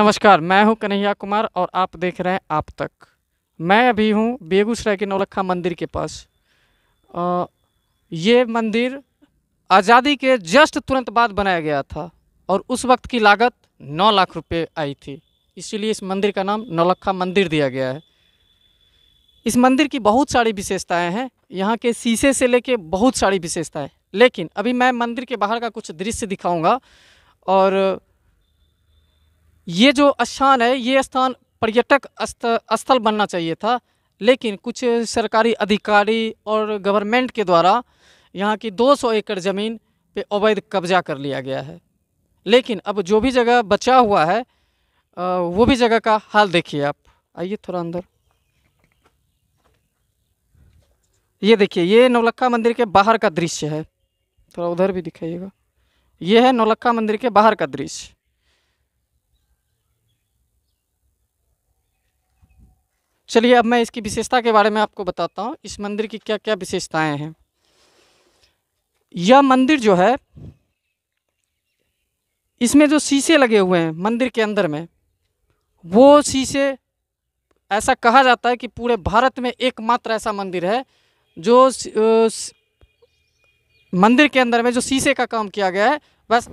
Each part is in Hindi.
नमस्कार मैं हूं कन्हैया कुमार और आप देख रहे हैं आप तक मैं अभी हूं बेगूसराय के नौलखा मंदिर के पास आ, ये मंदिर आज़ादी के जस्ट तुरंत बाद बनाया गया था और उस वक्त की लागत नौ लाख रुपए आई थी इसीलिए इस मंदिर का नाम नौलखा मंदिर दिया गया है इस मंदिर की बहुत सारी विशेषताएँ हैं यहाँ के शीशे से लेके बहुत सारी विशेषताएँ लेकिन अभी मैं मंदिर के बाहर का कुछ दृश्य दिखाऊँगा और ये जो स्थान है ये स्थान पर्यटक स्थल बनना चाहिए था लेकिन कुछ सरकारी अधिकारी और गवर्नमेंट के द्वारा यहाँ की 200 एकड़ ज़मीन पे अवैध कब्जा कर लिया गया है लेकिन अब जो भी जगह बचा हुआ है वो भी जगह का हाल देखिए आप आइए थोड़ा अंदर ये देखिए ये नौलक्खा मंदिर के बाहर का दृश्य है थोड़ा उधर भी दिखाइएगा ये है नौलक्खा मंदिर के बाहर का दृश्य चलिए अब मैं इसकी विशेषता के बारे में आपको बताता हूँ इस मंदिर की क्या क्या विशेषताएं हैं यह मंदिर जो है इसमें जो शीशे लगे हुए हैं मंदिर के अंदर में वो शीशे ऐसा कहा जाता है कि पूरे भारत में एकमात्र ऐसा मंदिर है जो स, मंदिर के अंदर में जो शीशे का काम किया गया है बस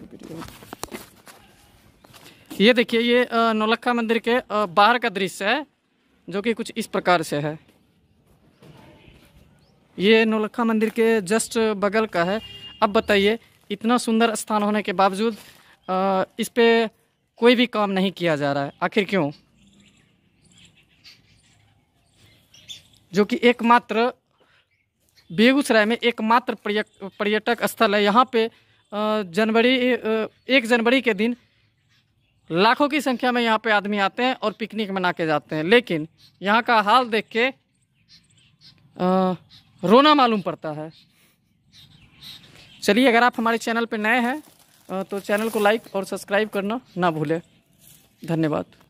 ये देखिए ये नौलखा मंदिर के बाहर का दृश्य है जो कि कुछ इस प्रकार से है ये नौलखा मंदिर के जस्ट बगल का है अब बताइए इतना सुंदर स्थान होने के बावजूद इस पर कोई भी काम नहीं किया जा रहा है आखिर क्यों जो कि एकमात्र बेगूसराय में एकमात्र पर्यटक स्थल है यहाँ पे जनवरी एक जनवरी के दिन लाखों की संख्या में यहाँ पे आदमी आते हैं और पिकनिक मना के जाते हैं लेकिन यहाँ का हाल देख के आ, रोना मालूम पड़ता है चलिए अगर आप हमारे चैनल पर नए हैं तो चैनल को लाइक और सब्सक्राइब करना ना भूलें धन्यवाद